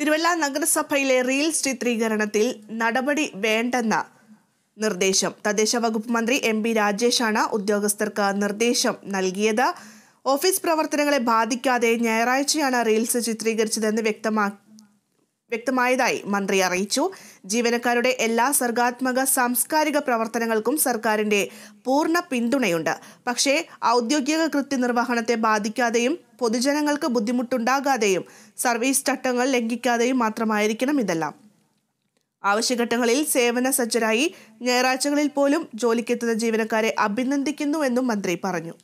തിരുവല്ല നഗരസഭയിലെ റിയൽ ചിത്രീകരണത്തിൽ നടപടി വേണ്ടെന്ന നിർദ്ദേശം തദ്ദേശ വകുപ്പ് മന്ത്രി എം പി രാജേഷാണ് ഉദ്യോഗസ്ഥർക്ക് നിർദ്ദേശം നൽകിയത് ഓഫീസ് പ്രവർത്തനങ്ങളെ ബാധിക്കാതെ ഞായറാഴ്ചയാണ് റീൽസ് ചിത്രീകരിച്ചതെന്ന് വ്യക്തമാക്കി വ്യക്തമായതായി മന്ത്രി അറിയിച്ചു ജീവനക്കാരുടെ എല്ലാ സർഗാത്മക സാംസ്കാരിക പ്രവർത്തനങ്ങൾക്കും സർക്കാരിന്റെ പൂർണ്ണ പിന്തുണയുണ്ട് പക്ഷേ ഔദ്യോഗിക കൃത്യനിർവഹണത്തെ ബാധിക്കാതെയും പൊതുജനങ്ങൾക്ക് ബുദ്ധിമുട്ടുണ്ടാകാതെയും സർവീസ് ചട്ടങ്ങൾ ലംഘിക്കാതെയും മാത്രമായിരിക്കണം ഇതെല്ലാം ആവശ്യഘട്ടങ്ങളിൽ സേവന സജ്ജരായി ഞായറാഴ്ചകളിൽ പോലും ജോലിക്കെത്തുന്ന ജീവനക്കാരെ അഭിനന്ദിക്കുന്നുവെന്നും മന്ത്രി പറഞ്ഞു